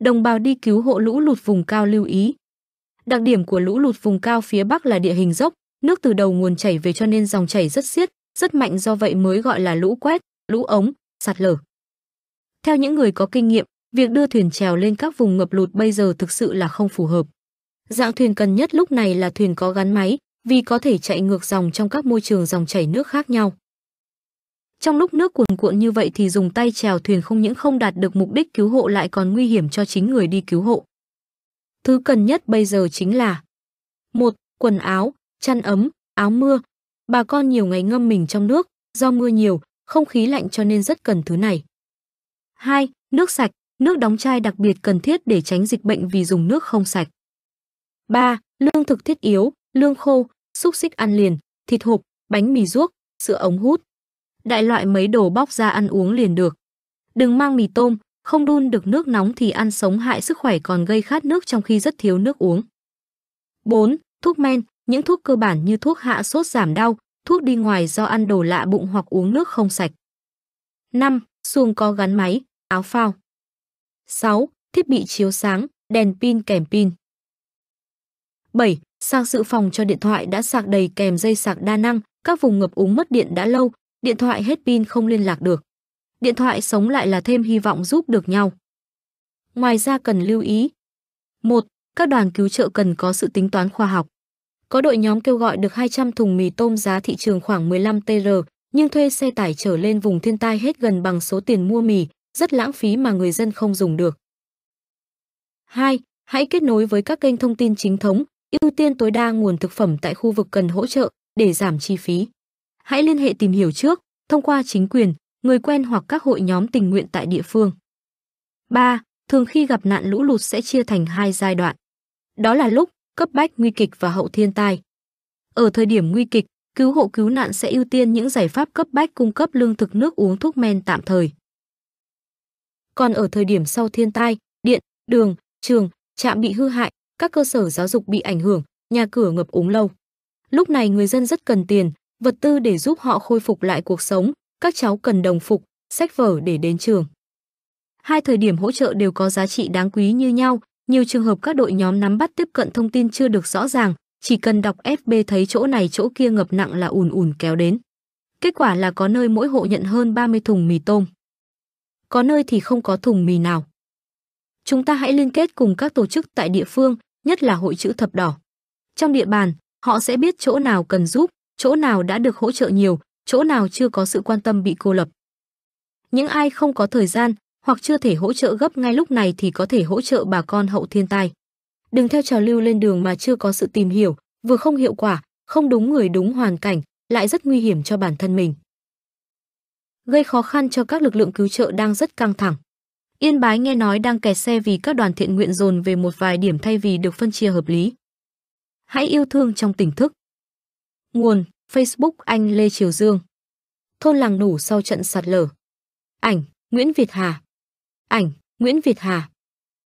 đồng bào đi cứu hộ lũ lụt vùng cao lưu ý. Đặc điểm của lũ lụt vùng cao phía Bắc là địa hình dốc, nước từ đầu nguồn chảy về cho nên dòng chảy rất xiết, rất mạnh do vậy mới gọi là lũ quét, lũ ống, sạt lở. Theo những người có kinh nghiệm, việc đưa thuyền trèo lên các vùng ngập lụt bây giờ thực sự là không phù hợp. Dạng thuyền cần nhất lúc này là thuyền có gắn máy, vì có thể chạy ngược dòng trong các môi trường dòng chảy nước khác nhau. Trong lúc nước cuồn cuộn như vậy thì dùng tay chèo thuyền không những không đạt được mục đích cứu hộ lại còn nguy hiểm cho chính người đi cứu hộ. Thứ cần nhất bây giờ chính là một Quần áo, chăn ấm, áo mưa. Bà con nhiều ngày ngâm mình trong nước, do mưa nhiều, không khí lạnh cho nên rất cần thứ này. 2. Nước sạch, nước đóng chai đặc biệt cần thiết để tránh dịch bệnh vì dùng nước không sạch. 3. Lương thực thiết yếu, lương khô, xúc xích ăn liền, thịt hộp, bánh mì ruốc, sữa ống hút đại loại mấy đồ bóc ra ăn uống liền được. Đừng mang mì tôm, không đun được nước nóng thì ăn sống hại sức khỏe còn gây khát nước trong khi rất thiếu nước uống. 4. Thuốc men, những thuốc cơ bản như thuốc hạ sốt giảm đau, thuốc đi ngoài do ăn đồ lạ bụng hoặc uống nước không sạch. 5. Xuồng có gắn máy, áo phao. 6. Thiết bị chiếu sáng, đèn pin kèm pin. 7. Sạc dự phòng cho điện thoại đã sạc đầy kèm dây sạc đa năng, các vùng ngập úng mất điện đã lâu, điện thoại hết pin không liên lạc được. Điện thoại sống lại là thêm hy vọng giúp được nhau. Ngoài ra cần lưu ý. một, Các đoàn cứu trợ cần có sự tính toán khoa học. Có đội nhóm kêu gọi được 200 thùng mì tôm giá thị trường khoảng 15 TR, nhưng thuê xe tải trở lên vùng thiên tai hết gần bằng số tiền mua mì, rất lãng phí mà người dân không dùng được. 2. Hãy kết nối với các kênh thông tin chính thống, ưu tiên tối đa nguồn thực phẩm tại khu vực cần hỗ trợ để giảm chi phí hãy liên hệ tìm hiểu trước thông qua chính quyền, người quen hoặc các hội nhóm tình nguyện tại địa phương. 3. Thường khi gặp nạn lũ lụt sẽ chia thành hai giai đoạn. Đó là lúc cấp bách nguy kịch và hậu thiên tai. Ở thời điểm nguy kịch, cứu hộ cứu nạn sẽ ưu tiên những giải pháp cấp bách cung cấp lương thực nước uống thuốc men tạm thời. Còn ở thời điểm sau thiên tai, điện, đường, trường, trạm bị hư hại, các cơ sở giáo dục bị ảnh hưởng, nhà cửa ngập úng lâu. Lúc này người dân rất cần tiền, vật tư để giúp họ khôi phục lại cuộc sống, các cháu cần đồng phục, sách vở để đến trường. Hai thời điểm hỗ trợ đều có giá trị đáng quý như nhau, nhiều trường hợp các đội nhóm nắm bắt tiếp cận thông tin chưa được rõ ràng, chỉ cần đọc FB thấy chỗ này chỗ kia ngập nặng là ùn ùn kéo đến. Kết quả là có nơi mỗi hộ nhận hơn 30 thùng mì tôm. Có nơi thì không có thùng mì nào. Chúng ta hãy liên kết cùng các tổ chức tại địa phương, nhất là hội chữ thập đỏ. Trong địa bàn, họ sẽ biết chỗ nào cần giúp, chỗ nào đã được hỗ trợ nhiều, chỗ nào chưa có sự quan tâm bị cô lập. Những ai không có thời gian hoặc chưa thể hỗ trợ gấp ngay lúc này thì có thể hỗ trợ bà con hậu thiên tai. Đừng theo trào lưu lên đường mà chưa có sự tìm hiểu, vừa không hiệu quả, không đúng người đúng hoàn cảnh, lại rất nguy hiểm cho bản thân mình. Gây khó khăn cho các lực lượng cứu trợ đang rất căng thẳng. Yên Bái nghe nói đang kẹt xe vì các đoàn thiện nguyện dồn về một vài điểm thay vì được phân chia hợp lý. Hãy yêu thương trong tỉnh thức. Nguồn, Facebook anh Lê Triều Dương. Thôn làng nổ sau trận sạt lở. Ảnh, Nguyễn Việt Hà. Ảnh, Nguyễn Việt Hà.